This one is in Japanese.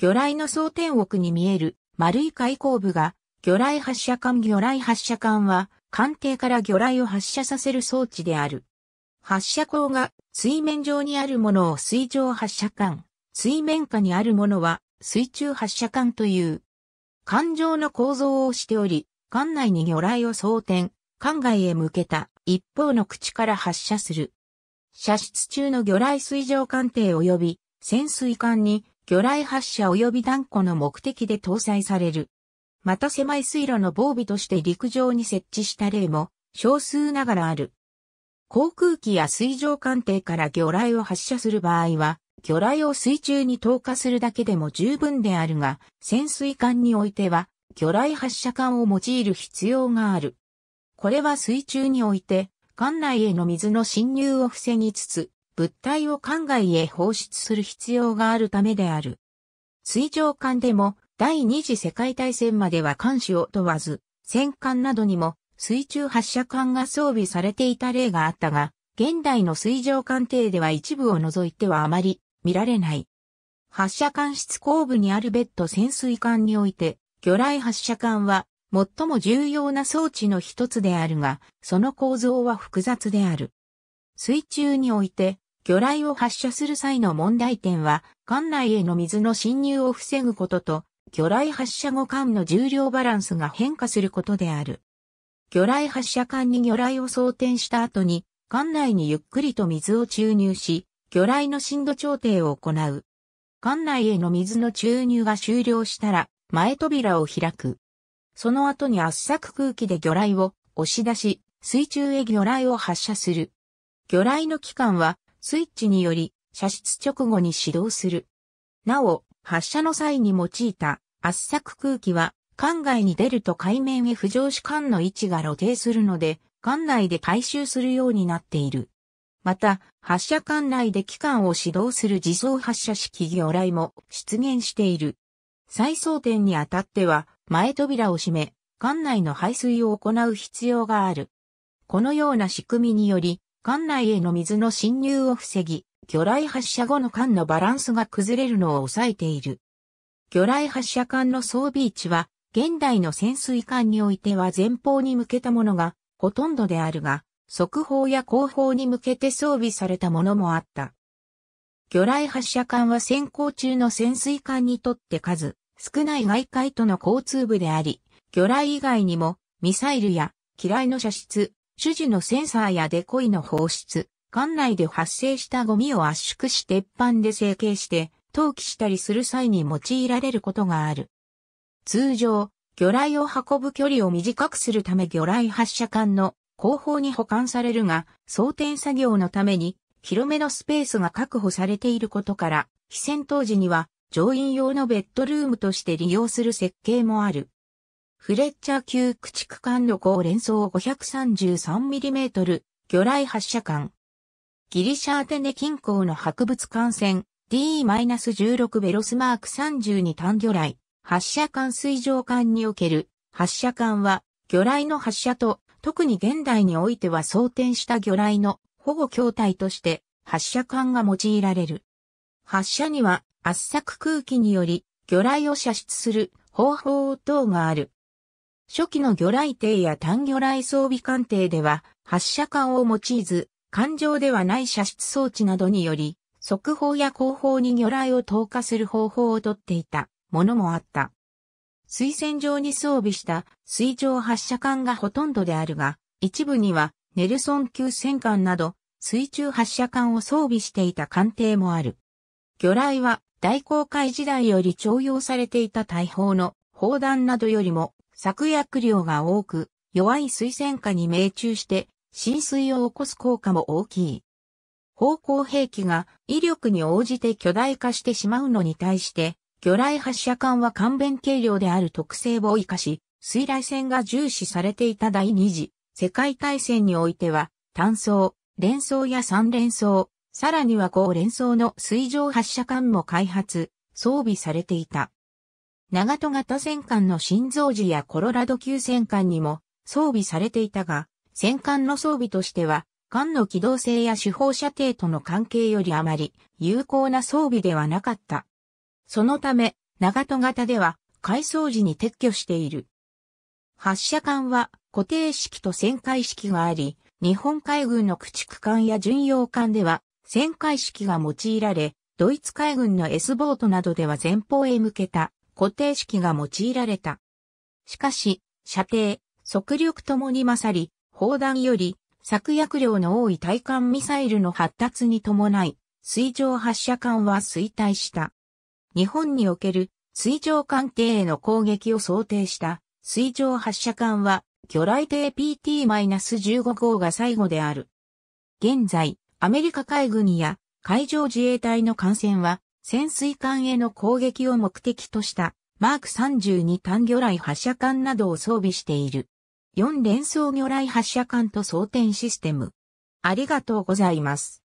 魚雷の蒼天奥に見える丸い開口部が魚雷発射管魚雷発射管は艦艇から魚雷を発射させる装置である。発射口が水面上にあるものを水上発射管、水面下にあるものは水中発射管という。艦上の構造をしており、艦内に魚雷を装填、艦外へ向けた一方の口から発射する。射出中の魚雷水上艦艇及び潜水艦に魚雷発射及び断固の目的で搭載される。また狭い水路の防備として陸上に設置した例も少数ながらある。航空機や水上艦艇から魚雷を発射する場合は、魚雷を水中に投下するだけでも十分であるが、潜水艦においては、魚雷発射管を用いる必要がある。これは水中において、艦内への水の侵入を防ぎつつ、物体を艦外へ放出する必要があるためである。水上艦でも第二次世界大戦までは艦種を問わず、戦艦などにも水中発射艦が装備されていた例があったが、現代の水上艦艇では一部を除いてはあまり見られない。発射艦室後部にあるベッド潜水艦において、魚雷発射艦は最も重要な装置の一つであるが、その構造は複雑である。水中において魚雷を発射する際の問題点は、艦内への水の侵入を防ぐことと、魚雷発射後艦の重量バランスが変化することである。魚雷発射艦に魚雷を装填した後に、艦内にゆっくりと水を注入し、魚雷の深度調整を行う。艦内への水の注入が終了したら、前扉を開く。その後に圧搾空気で魚雷を押し出し、水中へ魚雷を発射する。魚雷の期間はスイッチにより射出直後に始動する。なお、発射の際に用いた圧搾空気は艦外に出ると海面へ浮上し艦の位置が露呈するので、艦内で回収するようになっている。また、発射艦内で機関を指導する自走発射式魚雷も出現している。再装填にあたっては、前扉を閉め、艦内の排水を行う必要がある。このような仕組みにより、艦内への水の侵入を防ぎ、魚雷発射後の艦のバランスが崩れるのを抑えている。魚雷発射艦の装備位置は、現代の潜水艦においては前方に向けたものがほとんどであるが、速報や後方に向けて装備されたものもあった。魚雷発射艦は先行中の潜水艦にとって数少ない外海との交通部であり、魚雷以外にもミサイルや機雷の射出、種事のセンサーやデコイの放出、管内で発生したゴミを圧縮し鉄板で成形して、投棄したりする際に用いられることがある。通常、魚雷を運ぶ距離を短くするため魚雷発射管の後方に保管されるが、装填作業のために広めのスペースが確保されていることから、非戦当時には乗員用のベッドルームとして利用する設計もある。フレッチャー級駆逐艦旅行連装 533mm 魚雷発射艦。ギリシャアテネ近郊の博物艦船 D-16 ベロスマーク32単魚雷発射艦水上艦における発射艦は魚雷の発射と特に現代においては装填した魚雷の保護筐体として発射艦が用いられる。発射には圧搾空気により魚雷を射出する方法等がある。初期の魚雷艇や単魚雷装備艦艇では、発射管を用いず、艦上ではない射出装置などにより、速報や後方に魚雷を投下する方法をとっていたものもあった。水戦上に装備した水上発射管がほとんどであるが、一部にはネルソン級戦艦など水中発射管を装備していた艦艇もある。魚雷は大航海時代より徴用されていた大砲の砲弾などよりも作薬量が多く、弱い水栓下に命中して浸水を起こす効果も大きい。方向兵器が威力に応じて巨大化してしまうのに対して、魚雷発射管は簡便軽量である特性を活かし、水雷戦が重視されていた第二次世界大戦においては、単装、連装や三連装、さらには高連装の水上発射管も開発、装備されていた。長戸型戦艦の心臓時やコロラド級戦艦にも装備されていたが、戦艦の装備としては、艦の機動性や手法射程との関係よりあまり有効な装備ではなかった。そのため、長戸型では、改装時に撤去している。発射艦は固定式と旋回式があり、日本海軍の駆逐艦や巡洋艦では旋回式が用いられ、ドイツ海軍の S ボートなどでは前方へ向けた固定式が用いられた。しかし、射程、速力ともに勝り、砲弾より作薬量の多い対艦ミサイルの発達に伴い、水上発射艦は衰退した。日本における水上艦艇への攻撃を想定した水上発射艦は魚雷艇 PT-15 号が最後である。現在、アメリカ海軍や海上自衛隊の艦船は潜水艦への攻撃を目的としたマーク32単魚雷発射艦などを装備している。4連装魚雷発射艦と装填システム。ありがとうございます。